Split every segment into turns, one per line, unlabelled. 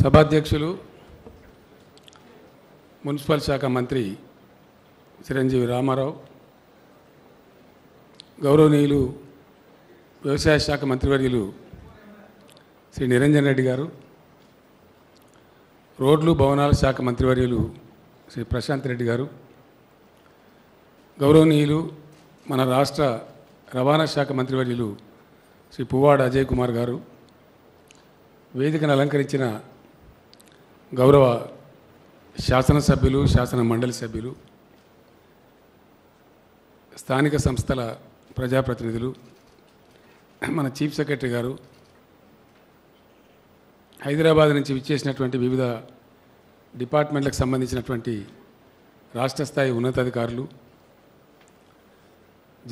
సభాధ్యక్షులు మున్సిపల్ శాఖ మంత్రి చిరంజీవి రామారావు గౌరవనీయులు వ్యవసాయ శాఖ మంత్రివర్యులు శ్రీ నిరంజన్ రెడ్డి గారు రోడ్లు భవనాల శాఖ మంత్రివర్యులు శ్రీ ప్రశాంత్ రెడ్డి గారు గౌరవనీయులు మన రాష్ట్ర రవాణా శాఖ మంత్రివర్యులు శ్రీ పువ్వాడ అజయ్ కుమార్ గారు వేదికను అలంకరించిన గౌరవ శాసనసభ్యులు శాసన మండలి సభ్యులు స్థానిక సంస్థల ప్రజాప్రతినిధులు మన చీఫ్ సెక్రటరీ గారు హైదరాబాద్ నుంచి విచ్చేసినటువంటి వివిధ డిపార్ట్మెంట్లకు సంబంధించినటువంటి రాష్ట్ర స్థాయి ఉన్నతాధికారులు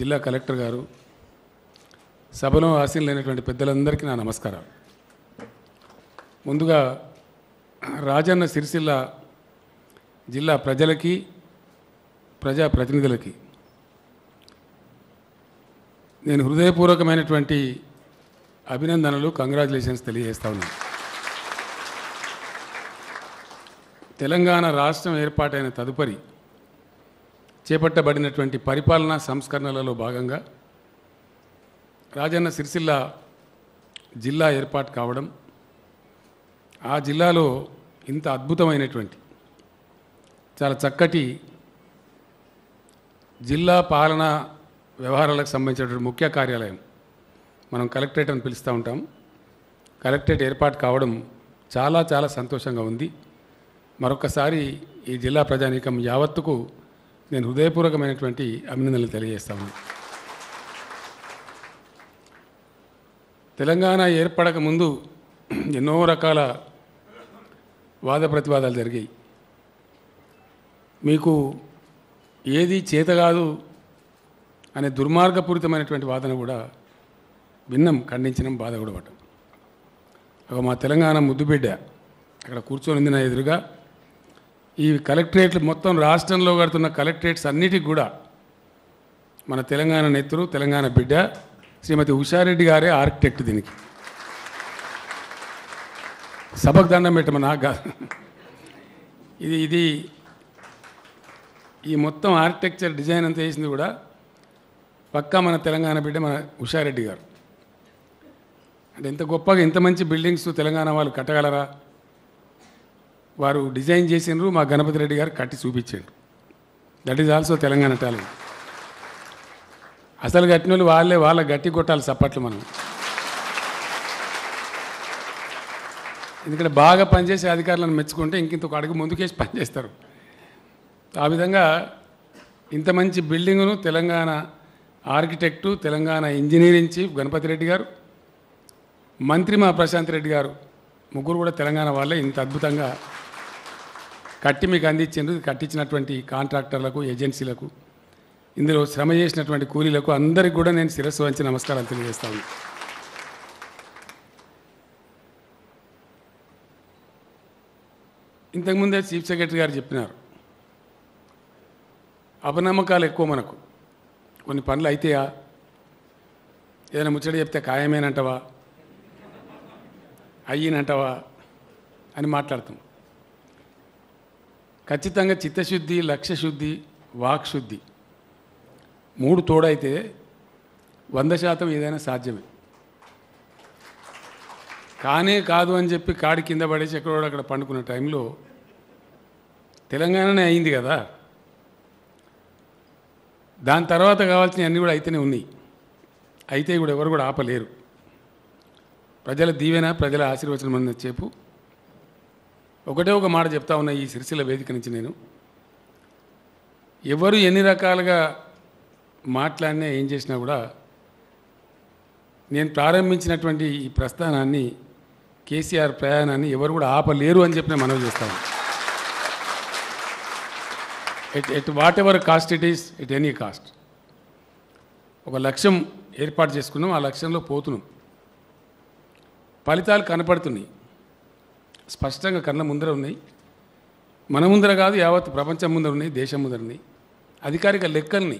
జిల్లా కలెక్టర్ గారు సభలో ఆశీనులైనటువంటి పెద్దలందరికీ నా నమస్కారాలు ముందుగా రాజన్న సిరిసిల్ల జిల్లా ప్రజలకి ప్రజాప్రతినిధులకి నేను హృదయపూర్వకమైనటువంటి అభినందనలు కంగ్రాచులేషన్స్ తెలియజేస్తా ఉన్నాను తెలంగాణ రాష్ట్రం ఏర్పాటైన తదుపరి చేపట్టబడినటువంటి పరిపాలనా సంస్కరణలలో భాగంగా రాజన్న సిరిసిల్ల జిల్లా ఏర్పాటు కావడం ఆ జిల్లాలో ఇంత అద్భుతమైనటువంటి చాలా చక్కటి జిల్లా పాలన వ్యవహారాలకు సంబంధించినటువంటి ముఖ్య కార్యాలయం మనం కలెక్టరేట్ అని పిలుస్తూ ఉంటాం కలెక్టరేట్ ఏర్పాటు కావడం చాలా చాలా సంతోషంగా ఉంది మరొకసారి ఈ జిల్లా ప్రజానీకం యావత్తుకు నేను హృదయపూర్వకమైనటువంటి అభినందనలు తెలియజేస్తాను తెలంగాణ ఏర్పడక ముందు ఎన్నో రకాల వాద ప్రతివాదాలు జరిగాయి మీకు ఏది చేత కాదు అనే దుర్మార్గపూరితమైనటువంటి వాదన కూడా భిన్నం ఖండించడం బాధ కూడా పడ్డం ఒక మా తెలంగాణ ముద్దుబిడ్డ అక్కడ కూర్చొని ఉంది నా ఎదురుగా ఈ కలెక్టరేట్లు మొత్తం రాష్ట్రంలో కడుతున్న కలెక్టరేట్స్ అన్నిటికి కూడా మన తెలంగాణ నెత్తురు తెలంగాణ బిడ్డ శ్రీమతి ఉషారెడ్డి గారే ఆర్కిటెక్ట్ దీనికి సభకు దండం పెట్టమని నాకు కాదు ఇది ఇది ఈ మొత్తం ఆర్కిటెక్చర్ డిజైన్ అంతా వేసింది కూడా పక్కా మన తెలంగాణ బిడ్డ మన ఉషారెడ్డి గారు అంటే ఇంత గొప్పగా ఇంత మంచి బిల్డింగ్స్ తెలంగాణ వాళ్ళు కట్టగలరా వారు డిజైన్ చేసినారు మా గణపతి రెడ్డి గారు కట్టి చూపించారు that is also Telangana talent అసలు కట్టిన వాళ్ళు వాళ్ళే వాళ్ళ గట్టి కొట్టాలి చప్పట్లు మనం ఎందుకంటే బాగా పనిచేసే అధికారులను మెచ్చుకుంటే ఇంకొక అడుగు ముందుకేసి పనిచేస్తారు ఆ విధంగా ఇంత మంచి బిల్డింగును Telangana architect Telangana engineering chief Ganapathi Reddy గారు మంత్రి మా ప్రశాంత్ రెడ్డి గారు ముగ్గురు కూడా తెలంగాణ వాళ్ళే ఇంత అద్భుతంగా కట్టి మీకు అందించిండ్రు కట్టించినటువంటి కాంట్రాక్టర్లకు ఏజెన్సీలకు ఇందులో శ్రమ చేసినటువంటి కూలీలకు అందరికీ కూడా నేను శిరస్సు వంచి నమస్కారాలు తెలియజేస్తాను ఇంతకుముందే చీఫ్ సెక్రటరీ గారు చెప్పినారు అపనమ్మకాలు ఎక్కువ మనకు కొన్ని పనులు అయితేయా ఏదైనా ముచ్చట చెప్తే ఖాయమేనంటవా అయ్యనంటవా అని మాట్లాడతాం ఖచ్చితంగా చిత్తశుద్ధి లక్ష్యశుద్ధి వాక్శుద్ధి మూడు తోడైతే వంద శాతం ఏదైనా సాధ్యమే కానే కాదు అని చెప్పి కాడి కింద పడేసి ఎక్కడో అక్కడ పండుకున్న టైంలో తెలంగాణనే అయింది కదా దాని తర్వాత కావాల్సినవి అన్నీ కూడా అయితేనే ఉన్నాయి అయితే కూడా ఎవరు కూడా ఆపలేరు ప్రజల దీవెన ప్రజల ఆశీర్వచనం అన్న చెప్పు ఒకటే ఒక మాట చెప్తా ఉన్నా ఈ సిరిసిల వేదిక నుంచి నేను ఎవరు ఎన్ని రకాలుగా మాట్లాడినా ఏం చేసినా కూడా నేను ప్రారంభించినటువంటి ఈ ప్రస్థానాన్ని కేసీఆర్ ప్రయాణాన్ని ఎవరు కూడా ఆపలేరు అని చెప్పి మనవి చేస్తాం it it whatever cost it is it any cost ఒక లక్ష్యం ఏర్పాటు చేసుకున్నాం ఆ లక్ష్యంలో పోతున్నాం ఫలితాలు కనపడుతున్నాయి స్పష్టంగా కన్న ముందర ఉన్నాయి మన ముందర కాదు యావత్ ప్రపంచం ముందర ఉన్నాయి దేశం ముందర ఉన్నాయి అధికారిక లెక్కల్ని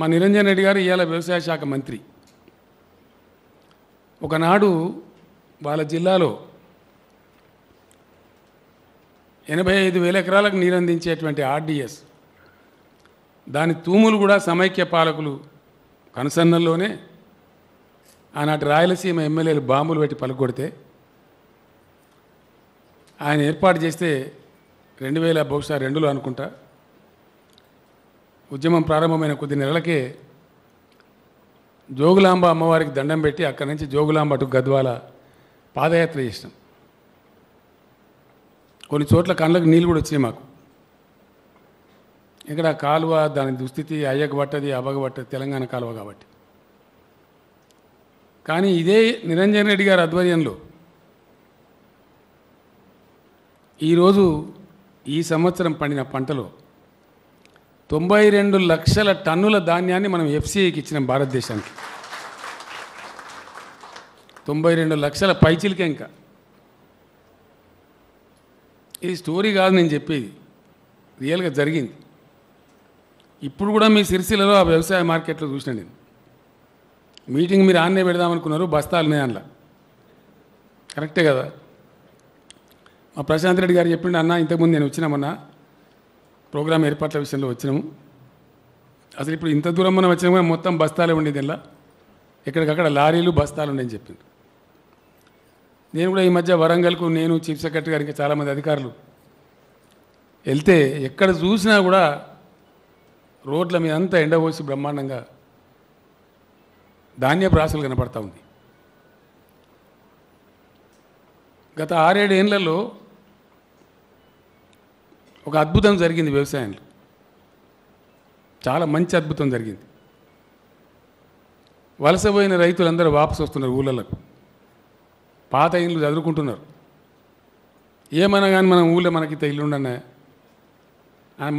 మా నిరంజన్ రెడ్డి గారు ఇవాళ వ్యవసాయ శాఖ మంత్రి ఒకనాడు వాళ్ళ జిల్లాలో ఎనభై ఐదు వేల ఎకరాలకు నీరు అందించేటువంటి ఆర్డిఎస్ దాని తూములు కూడా సమైక్య పాలకులు కనుసన్నల్లోనే ఆనాటి రాయలసీమ ఎమ్మెల్యేలు బాంబులు పెట్టి పలుకొడితే ఆయన ఏర్పాటు చేస్తే రెండు వేల బహుశా రెండులో అనుకుంటా ఉద్యమం ప్రారంభమైన కొద్ది నెలలకే జోగులాంబ అమ్మవారికి దండం పెట్టి అక్కడి నుంచి జోగులాంబ అటు గద్వాల పాదయాత్ర చేసినాం కొన్ని చోట్ల కళ్ళకు నీళ్ళు కూడా వచ్చాయి మాకు ఇక్కడ కాలువ దాని దుస్థితి అయ్యక పట్టది అబగ పట్టది తెలంగాణ కాలువ కాబట్టి కానీ ఇదే నిరంజన్ రెడ్డి గారి ఆధ్వర్యంలో ఈరోజు ఈ సంవత్సరం పండిన పంటలో తొంభై రెండు లక్షల టన్నుల ధాన్యాన్ని మనం ఎఫ్సీఐకి ఇచ్చినాం భారతదేశానికి తొంభై రెండు లక్షల పైచిలిక ఇంకా ఇది స్టోరీ కాదు నేను చెప్పేది రియల్గా జరిగింది ఇప్పుడు కూడా మీ సిరిసిలలో ఆ వ్యవసాయ మార్కెట్లో చూసిన నేను మీటింగ్ మీరు ఆన్నే పెడదామనుకున్నారు బస్తాలు నేను కరెక్టే కదా మా ప్రశాంత్ రెడ్డి గారు చెప్పిండు అన్న ఇంతకుముందు నేను వచ్చినామన్నా ప్రోగ్రామ్ ఏర్పాట్ల విషయంలో వచ్చినాము అసలు ఇప్పుడు ఇంత దూరం మనం వచ్చినా కూడా మొత్తం బస్తాలే ఉండేది ఇలా ఎక్కడికక్కడ లారీలు బస్తాలు ఉండని చెప్పింది నేను కూడా ఈ మధ్య వరంగల్కు నేను చీఫ్ సెక్రటరీ గారికి చాలామంది అధికారులు వెళ్తే ఎక్కడ చూసినా కూడా రోడ్ల మీద అంతా ఎండబోసి బ్రహ్మాండంగా ధాన్య ప్రాసలు కనపడతా ఉంది గత ఆరేడు ఏళ్లలో ఒక అద్భుతం జరిగింది వ్యవసాయంలో చాలా మంచి అద్భుతం జరిగింది వలస పోయిన రైతులందరూ వాపసు వస్తున్నారు ఊళ్ళలకు పాత ఇళ్ళు చదువుకుంటున్నారు ఏమైనా కానీ మనం ఊళ్ళో మనకి ఇల్లు ఉండన్నా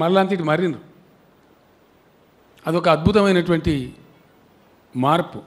మళ్ళీ అంతటి మారిండ్రు అదొక అద్భుతమైనటువంటి మార్పు